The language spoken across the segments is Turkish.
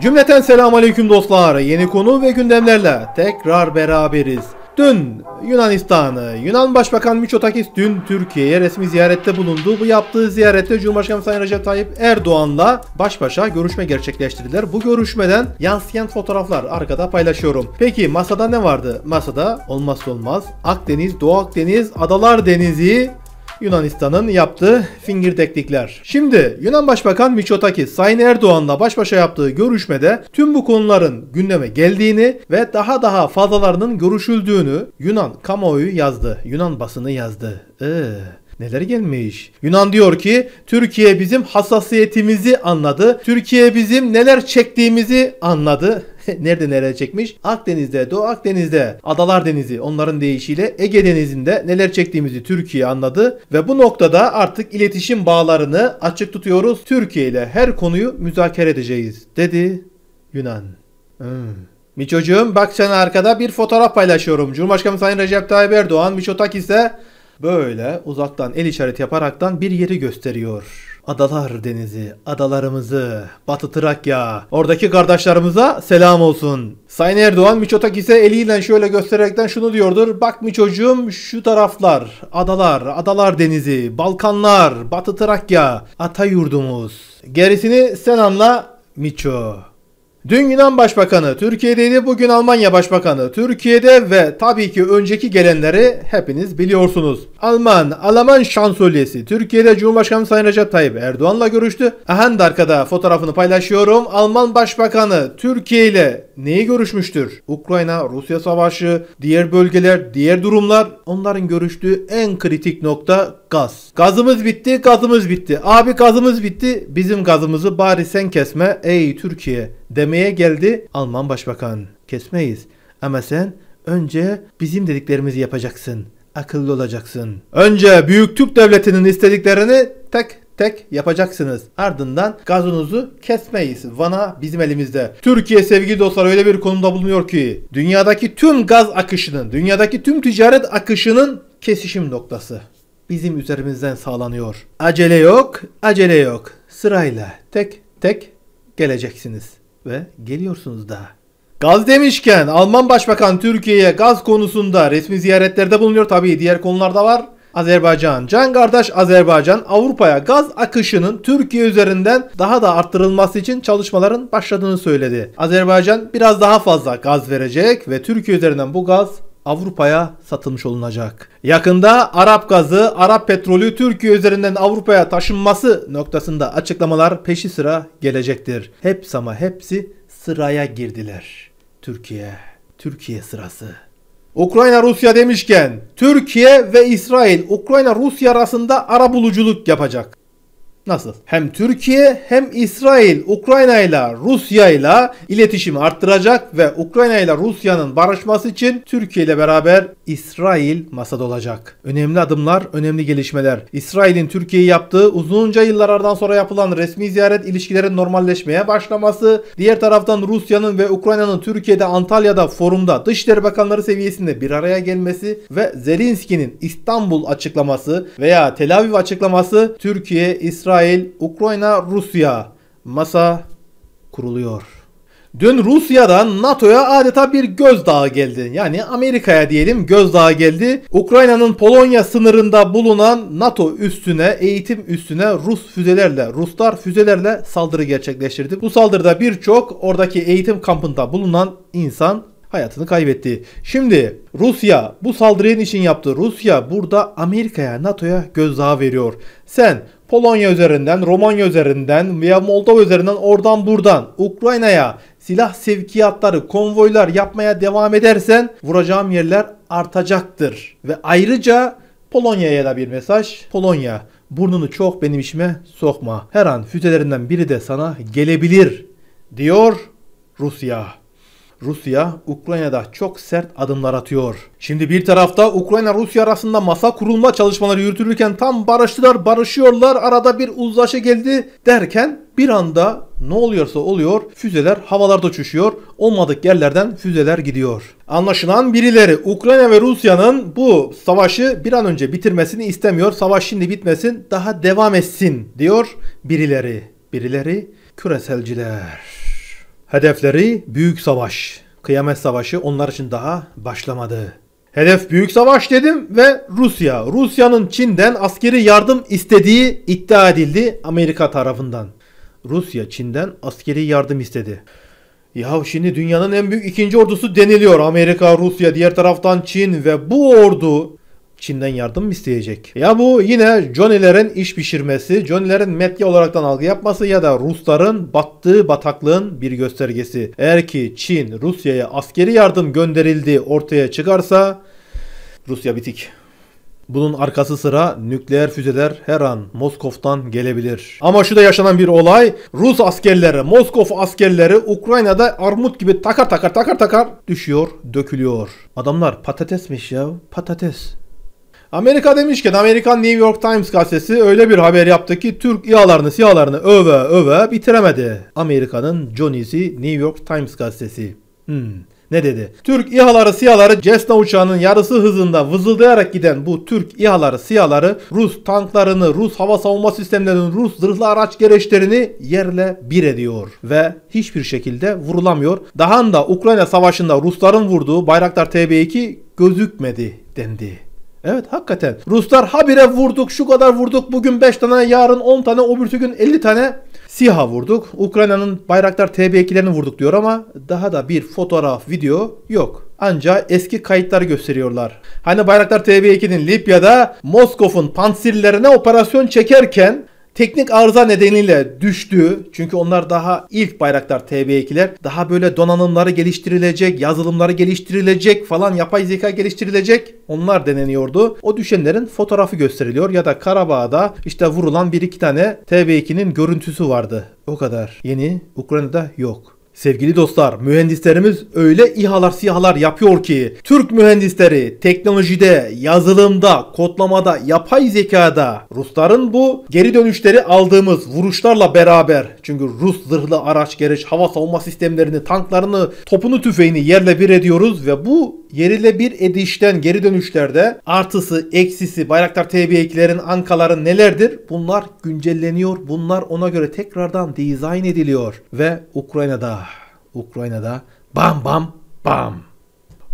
Cümleten selam aleyküm dostlar. Yeni konu ve gündemlerle tekrar beraberiz. Dün Yunanistan'ı, Yunan Başbakan Miçotakis dün Türkiye'ye resmi ziyarette bulundu. Bu yaptığı ziyarette Cumhurbaşkanı Sayın Recep Tayyip Erdoğan'la baş başa görüşme gerçekleştirdiler. Bu görüşmeden yansıyan fotoğraflar arkada paylaşıyorum. Peki masada ne vardı? Masada olmazsa olmaz Akdeniz, Doğu Akdeniz, Adalar Denizi Yunanistan'ın yaptığı finger teknikler. Şimdi Yunan Başbakan Mitsotakis Sayın Erdoğan'la baş başa yaptığı görüşmede tüm bu konuların gündeme geldiğini ve daha daha fazlalarının görüşüldüğünü Yunan kamuoyu yazdı. Yunan basını yazdı. Ee, Neler gelmiş? Yunan diyor ki Türkiye bizim hassasiyetimizi anladı. Türkiye bizim neler çektiğimizi anladı. nerede nereye çekmiş? Akdeniz'de, Doğu Akdeniz'de, Adalar Denizi onların deyişiyle Ege Denizi'nde neler çektiğimizi Türkiye anladı ve bu noktada artık iletişim bağlarını açık tutuyoruz. Türkiye ile her konuyu müzakere edeceğiz dedi Yunan. Hmm. Miçocuğum bak sen arkada bir fotoğraf paylaşıyorum. Cumhurbaşkanı Sayın Recep Tayyip Erdoğan Miçotak ise böyle uzaktan el işareti yaparaktan bir yeri gösteriyor. Adalar denizi, adalarımızı, Batı Trakya, oradaki kardeşlerimize selam olsun. Sayın Erdoğan Miçotak ise eliyle şöyle göstererekten şunu diyordur. Bak çocuğum, şu taraflar, adalar, adalar denizi, Balkanlar, Batı Trakya, ata yurdumuz. Gerisini sen anla Miço. Dün Yunan Başbakanı Türkiye'deydi, bugün Almanya Başbakanı Türkiye'de ve tabii ki önceki gelenleri hepiniz biliyorsunuz. Alman, Alman şansölyesi Türkiye'de Cumhurbaşkanı Sayın Recep Tayyip Erdoğan'la görüştü. Ahand arkada fotoğrafını paylaşıyorum. Alman Başbakanı Türkiye ile neyi görüşmüştür? Ukrayna, Rusya savaşı, diğer bölgeler, diğer durumlar. Onların görüştüğü en kritik nokta gaz. Gazımız bitti, gazımız bitti. Abi gazımız bitti, bizim gazımızı bari sen kesme ey Türkiye demeye geldi Alman başbakan. Kesmeyiz ama sen önce bizim dediklerimizi yapacaksın. Akıllı olacaksın. Önce Büyük Türk Devleti'nin istediklerini tek tek yapacaksınız. Ardından gazınızı kesmeyiz. Vana bizim elimizde. Türkiye sevgili dostlar öyle bir konumda bulunuyor ki dünyadaki tüm gaz akışının, dünyadaki tüm ticaret akışının kesişim noktası bizim üzerimizden sağlanıyor. Acele yok, acele yok. Sırayla tek tek geleceksiniz ve geliyorsunuz daha. Gaz demişken Alman Başbakan Türkiye'ye gaz konusunda resmi ziyaretlerde bulunuyor. Tabii diğer konularda var. Azerbaycan, can kardeş Azerbaycan Avrupa'ya gaz akışının Türkiye üzerinden daha da arttırılması için çalışmaların başladığını söyledi. Azerbaycan biraz daha fazla gaz verecek ve Türkiye üzerinden bu gaz Avrupa'ya satılmış olunacak. Yakında Arap gazı, Arap petrolü Türkiye üzerinden Avrupa'ya taşınması noktasında açıklamalar peşi sıra gelecektir. Hepsi ama hepsi sıraya girdiler. Türkiye, Türkiye sırası. Ukrayna Rusya demişken Türkiye ve İsrail Ukrayna Rusya arasında ara buluculuk yapacak. Nasıl? Hem Türkiye hem İsrail Ukrayna ile Rusya ile iletişimi arttıracak ve Ukrayna ile Rusya'nın barışması için Türkiye ile beraber İsrail masada olacak. Önemli adımlar, önemli gelişmeler. İsrail'in Türkiye'yi yaptığı uzunca yıllardan sonra yapılan resmi ziyaret ilişkilerin normalleşmeye başlaması, diğer taraftan Rusya'nın ve Ukrayna'nın Türkiye'de Antalya'da forumda Dışişleri Bakanları seviyesinde bir araya gelmesi ve Zelenski'nin İstanbul açıklaması veya Tel Aviv açıklaması Türkiye İsrail İsrail, Ukrayna, Rusya masa kuruluyor. Dün Rusya'dan NATO'ya adeta bir gözdağı geldi. Yani Amerika'ya diyelim gözdağı geldi. Ukrayna'nın Polonya sınırında bulunan NATO üstüne, eğitim üstüne Rus füzelerle, Ruslar füzelerle saldırı gerçekleştirdi. Bu saldırıda birçok oradaki eğitim kampında bulunan insan hayatını kaybetti. Şimdi Rusya bu saldırının için yaptı. Rusya burada Amerika'ya, NATO'ya gözdağı veriyor. Sen Polonya üzerinden, Romanya üzerinden veya Moldova üzerinden oradan buradan Ukrayna'ya silah sevkiyatları, konvoylar yapmaya devam edersen vuracağım yerler artacaktır. Ve ayrıca Polonya'ya da bir mesaj. Polonya burnunu çok benim işime sokma. Her an füzelerinden biri de sana gelebilir diyor Rusya. Rusya Ukrayna'da çok sert adımlar atıyor. Şimdi bir tarafta Ukrayna Rusya arasında masa kurulma çalışmaları yürütülürken tam barıştılar, barışıyorlar. Arada bir uzlaşı geldi derken bir anda ne oluyorsa oluyor füzeler havalarda uçuşuyor. Olmadık yerlerden füzeler gidiyor. Anlaşılan birileri Ukrayna ve Rusya'nın bu savaşı bir an önce bitirmesini istemiyor. Savaş şimdi bitmesin daha devam etsin diyor birileri. Birileri küreselciler. Hedefleri büyük savaş. Kıyamet savaşı onlar için daha başlamadı. Hedef büyük savaş dedim ve Rusya. Rusya'nın Çin'den askeri yardım istediği iddia edildi Amerika tarafından. Rusya Çin'den askeri yardım istedi. Yahu şimdi dünyanın en büyük ikinci ordusu deniliyor. Amerika, Rusya, diğer taraftan Çin ve bu ordu Çin'den yardım mı isteyecek? Ya bu yine Johnny'lerin iş pişirmesi, Johnny'lerin medya olaraktan algı yapması ya da Rusların battığı bataklığın bir göstergesi. Eğer ki Çin Rusya'ya askeri yardım gönderildiği ortaya çıkarsa Rusya bitik. Bunun arkası sıra nükleer füzeler her an Moskov'dan gelebilir. Ama şu da yaşanan bir olay. Rus askerleri, Moskov askerleri Ukrayna'da armut gibi takar takar takar takar düşüyor, dökülüyor. Adamlar patatesmiş ya, patates. Amerika demişken Amerikan New York Times gazetesi öyle bir haber yaptı ki Türk İHA'larını SİHA'larını öve öve bitiremedi. Amerika'nın Johnny'si New York Times gazetesi. Hmm. Ne dedi? Türk İHA'ları SİHA'ları Cessna uçağının yarısı hızında vızıldayarak giden bu Türk İHA'ları SİHA'ları Rus tanklarını, Rus hava savunma sistemlerinin Rus zırhlı araç gereçlerini yerle bir ediyor. Ve hiçbir şekilde vurulamıyor. Daha da Ukrayna savaşında Rusların vurduğu Bayraktar TB2 gözükmedi dendi. Evet hakikaten. Ruslar habire vurduk şu kadar vurduk bugün 5 tane yarın 10 tane öbürsü gün 50 tane SİHA vurduk. Ukrayna'nın Bayraktar TB2'lerini vurduk diyor ama daha da bir fotoğraf video yok. Ancak eski kayıtlar gösteriyorlar. Hani Bayraktar TB2'nin Libya'da Moskov'un pansirlerine operasyon çekerken Teknik arıza nedeniyle düştü çünkü onlar daha ilk bayraklar TB2'ler daha böyle donanımları geliştirilecek, yazılımları geliştirilecek falan yapay zeka geliştirilecek onlar deneniyordu. O düşenlerin fotoğrafı gösteriliyor ya da Karabağ'da işte vurulan bir iki tane TB2'nin görüntüsü vardı. O kadar. Yeni Ukrayna'da yok. Sevgili dostlar, mühendislerimiz öyle ihalar SİHA'lar yapıyor ki Türk mühendisleri teknolojide, yazılımda, kodlamada, yapay zekada Rusların bu geri dönüşleri aldığımız vuruşlarla beraber çünkü Rus zırhlı araç gereç, hava savunma sistemlerini, tanklarını, topunu tüfeğini yerle bir ediyoruz ve bu bir edişten geri dönüşlerde artısı, eksisi, Bayraktar TB2'lerin, ankaların nelerdir? Bunlar güncelleniyor. Bunlar ona göre tekrardan dizayn ediliyor. Ve Ukrayna'da, Ukrayna'da bam bam bam.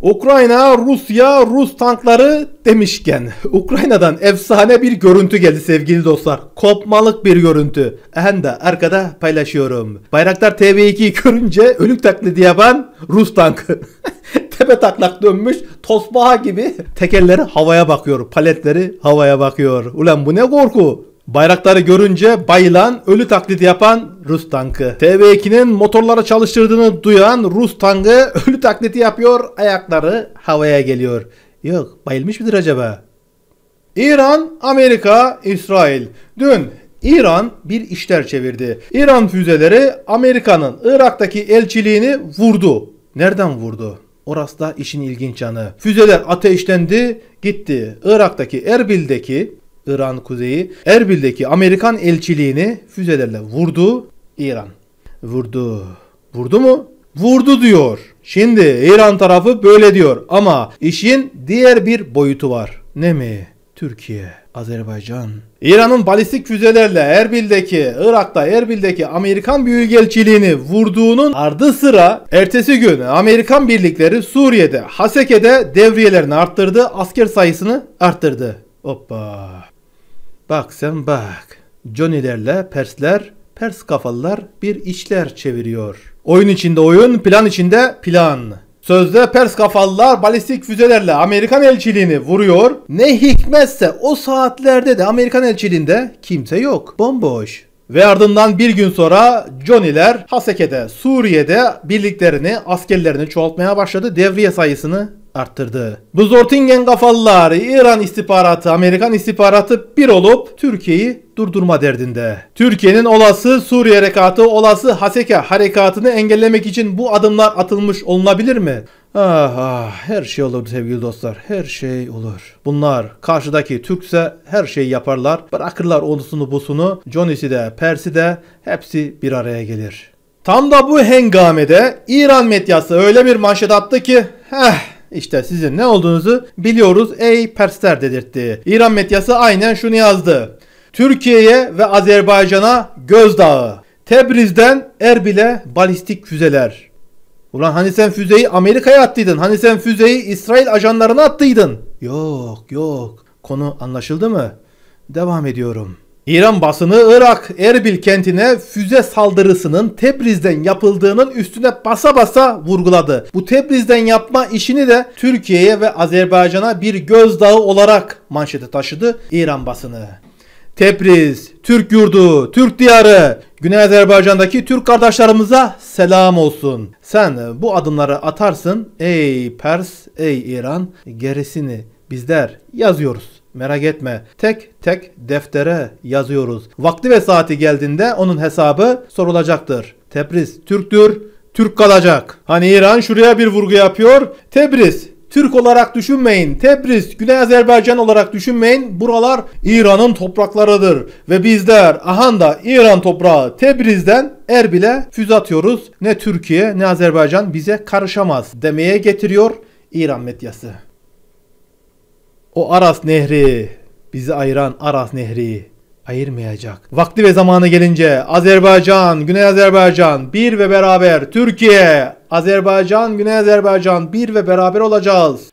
Ukrayna, Rusya, Rus tankları demişken Ukrayna'dan efsane bir görüntü geldi sevgili dostlar. Kopmalık bir görüntü. Hem de arkada paylaşıyorum. Bayraktar tv 2yi görünce ölük taklidi yapan Rus tankı. tepe taklak dönmüş tosbağa gibi tekerleri havaya bakıyor. Paletleri havaya bakıyor. Ulan bu ne korku? Bayrakları görünce bayılan, ölü taklidi yapan Rus tankı. tv 2nin motorlara çalıştırdığını duyan Rus tankı ölü taklidi yapıyor, ayakları havaya geliyor. Yok, bayılmış mıdır acaba? İran, Amerika, İsrail. Dün İran bir işler çevirdi. İran füzeleri Amerika'nın Irak'taki elçiliğini vurdu. Nereden vurdu? Orası da işin ilginç yanı. Füzeler ateşlendi, gitti. Irak'taki Erbil'deki İran kuzeyi Erbil'deki Amerikan elçiliğini füzelerle vurdu İran. Vurdu. Vurdu mu? Vurdu diyor. Şimdi İran tarafı böyle diyor ama işin diğer bir boyutu var. Ne mi? Türkiye. Azerbaycan. İran'ın balistik füzelerle Erbil'deki, Irak'ta Erbil'deki Amerikan Büyükelçiliğini vurduğunun ardı sıra ertesi gün Amerikan birlikleri Suriye'de, Haseke'de devriyelerini arttırdı, asker sayısını arttırdı. Hoppa. Bak sen bak. Johnny'lerle Persler, Pers kafalılar bir işler çeviriyor. Oyun içinde oyun, plan içinde plan. Sözde Pers kafalılar balistik füzelerle Amerikan elçiliğini vuruyor. Ne hikmetse o saatlerde de Amerikan elçiliğinde kimse yok. Bomboş. Ve ardından bir gün sonra Johnny'ler Haseke'de, Suriye'de birliklerini, askerlerini çoğaltmaya başladı. Devriye sayısını arttırdı. Bu Zortingen kafalılar İran istihbaratı, Amerikan istihbaratı bir olup Türkiye'yi durdurma derdinde. Türkiye'nin olası Suriye harekatı, olası Haseke harekatını engellemek için bu adımlar atılmış olunabilir mi? Ah ah her şey olur sevgili dostlar. Her şey olur. Bunlar karşıdaki Türkse her şeyi yaparlar. Bırakırlar onusunu busunu. Johnny'si de Persi de hepsi bir araya gelir. Tam da bu hengamede İran medyası öyle bir manşet attı ki heh işte sizin ne olduğunuzu biliyoruz ey Persler dedirtti. İran medyası aynen şunu yazdı. Türkiye'ye ve Azerbaycan'a gözdağı. Tebriz'den Erbil'e balistik füzeler. Ulan hani sen füzeyi Amerika'ya attıydın? Hani sen füzeyi İsrail ajanlarına attıydın? Yok yok. Konu anlaşıldı mı? Devam ediyorum.'' İran basını Irak Erbil kentine füze saldırısının Tebriz'den yapıldığının üstüne basa basa vurguladı. Bu Tebriz'den yapma işini de Türkiye'ye ve Azerbaycan'a bir gözdağı olarak manşete taşıdı İran basını. Tebriz, Türk yurdu, Türk diyarı, Güney Azerbaycan'daki Türk kardeşlerimize selam olsun. Sen bu adımları atarsın ey Pers, ey İran, gerisini bizler yazıyoruz. Merak etme. Tek tek deftere yazıyoruz. Vakti ve saati geldiğinde onun hesabı sorulacaktır. Tebriz Türktür, Türk kalacak. Hani İran şuraya bir vurgu yapıyor. Tebriz Türk olarak düşünmeyin. Tebriz, Güney Azerbaycan olarak düşünmeyin. Buralar İran'ın topraklarıdır. Ve bizler ahanda İran toprağı Tebriz'den Erbil'e füze atıyoruz. Ne Türkiye ne Azerbaycan bize karışamaz demeye getiriyor İran medyası. O Aras Nehri, bizi ayıran Aras Nehri ayırmayacak. Vakti ve zamanı gelince Azerbaycan, Güney Azerbaycan bir ve beraber Türkiye, Azerbaycan, Güney Azerbaycan bir ve beraber olacağız.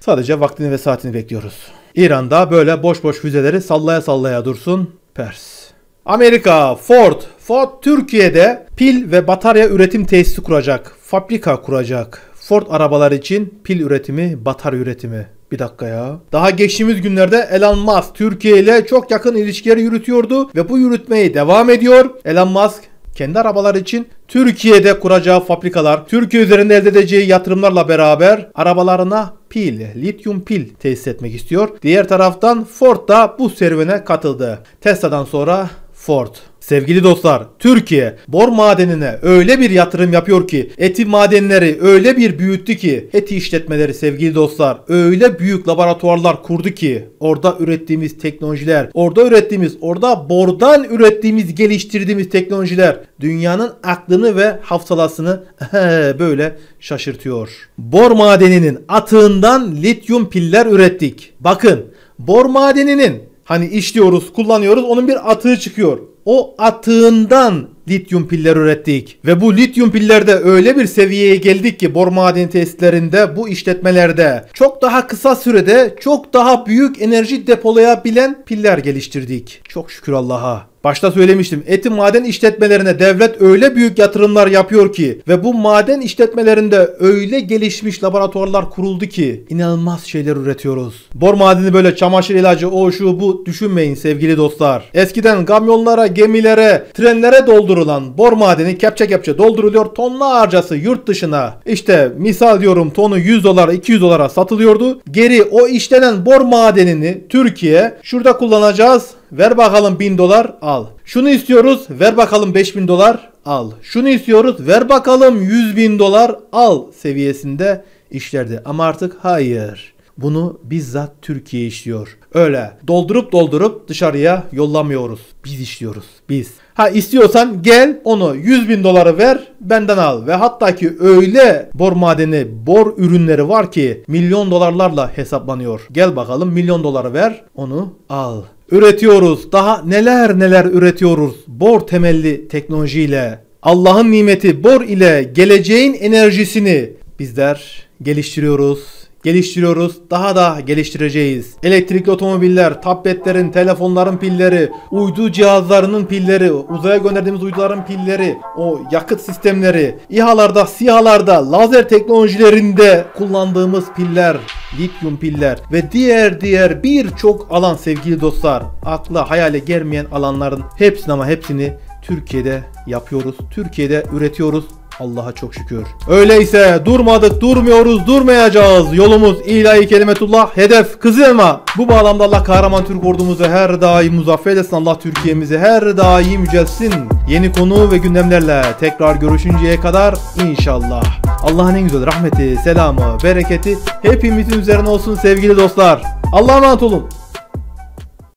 Sadece vaktini ve saatini bekliyoruz. İran'da böyle boş boş füzeleri sallaya sallaya dursun Pers. Amerika, Ford, Ford Türkiye'de pil ve batarya üretim tesisi kuracak, fabrika kuracak. Ford arabalar için pil üretimi, batarya üretimi. Bir dakika ya. Daha geçtiğimiz günlerde Elon Musk Türkiye ile çok yakın ilişkileri yürütüyordu ve bu yürütmeyi devam ediyor. Elon Musk kendi arabalar için Türkiye'de kuracağı fabrikalar, Türkiye üzerinde elde edeceği yatırımlarla beraber arabalarına pil, lityum pil tesis etmek istiyor. Diğer taraftan Ford da bu serüvene katıldı. Tesla'dan sonra Ford. Sevgili dostlar, Türkiye bor madenine öyle bir yatırım yapıyor ki eti madenleri öyle bir büyüttü ki eti işletmeleri sevgili dostlar öyle büyük laboratuvarlar kurdu ki orada ürettiğimiz teknolojiler, orada ürettiğimiz, orada bordan ürettiğimiz, geliştirdiğimiz teknolojiler dünyanın aklını ve hafsalasını böyle şaşırtıyor. Bor madeninin atığından lityum piller ürettik. Bakın, bor madeninin Hani işliyoruz, kullanıyoruz, onun bir atığı çıkıyor o atığından lityum piller ürettik. Ve bu lityum pillerde öyle bir seviyeye geldik ki bor madeni tesislerinde bu işletmelerde çok daha kısa sürede çok daha büyük enerji depolayabilen piller geliştirdik. Çok şükür Allah'a. Başta söylemiştim eti maden işletmelerine devlet öyle büyük yatırımlar yapıyor ki ve bu maden işletmelerinde öyle gelişmiş laboratuvarlar kuruldu ki inanılmaz şeyler üretiyoruz. Bor madeni böyle çamaşır ilacı o şu bu düşünmeyin sevgili dostlar. Eskiden kamyonlara, gemilere, trenlere doldurulan bor madeni kepçe kepçe dolduruluyor tonla tonlarcası yurt dışına. İşte misal diyorum tonu 100 dolar 200 dolara satılıyordu. Geri o işlenen bor madenini Türkiye şurada kullanacağız Ver bakalım 1000 dolar al. Şunu istiyoruz. Ver bakalım 5000 dolar al. Şunu istiyoruz. Ver bakalım 100 bin dolar al seviyesinde işlerdi. Ama artık hayır. Bunu bizzat Türkiye işliyor. Öyle doldurup doldurup dışarıya yollamıyoruz. Biz işliyoruz. Biz. Ha istiyorsan gel onu 100 bin doları ver benden al. Ve hatta ki öyle bor madeni, bor ürünleri var ki milyon dolarlarla hesaplanıyor. Gel bakalım milyon doları ver onu al üretiyoruz. Daha neler neler üretiyoruz bor temelli teknolojiyle. Allah'ın nimeti bor ile geleceğin enerjisini bizler geliştiriyoruz geliştiriyoruz. Daha da geliştireceğiz. Elektrikli otomobiller, tabletlerin, telefonların pilleri, uydu cihazlarının pilleri, uzaya gönderdiğimiz uyduların pilleri, o yakıt sistemleri, İHA'larda, SİHA'larda, lazer teknolojilerinde kullandığımız piller, lityum piller ve diğer diğer birçok alan sevgili dostlar. Akla hayale gelmeyen alanların hepsini ama hepsini Türkiye'de yapıyoruz. Türkiye'de üretiyoruz. Allah'a çok şükür. Öyleyse durmadık, durmuyoruz, durmayacağız. Yolumuz ilahi kelimetullah, hedef Kızılma. Bu bağlamda Allah kahraman Türk ordumuzu her daim muzaffer etsin. Allah Türkiye'mizi her daim yücelsin. Yeni konu ve gündemlerle tekrar görüşünceye kadar inşallah. Allah'ın en güzel rahmeti, selamı, bereketi hepimizin üzerine olsun sevgili dostlar. Allah'a emanet olun.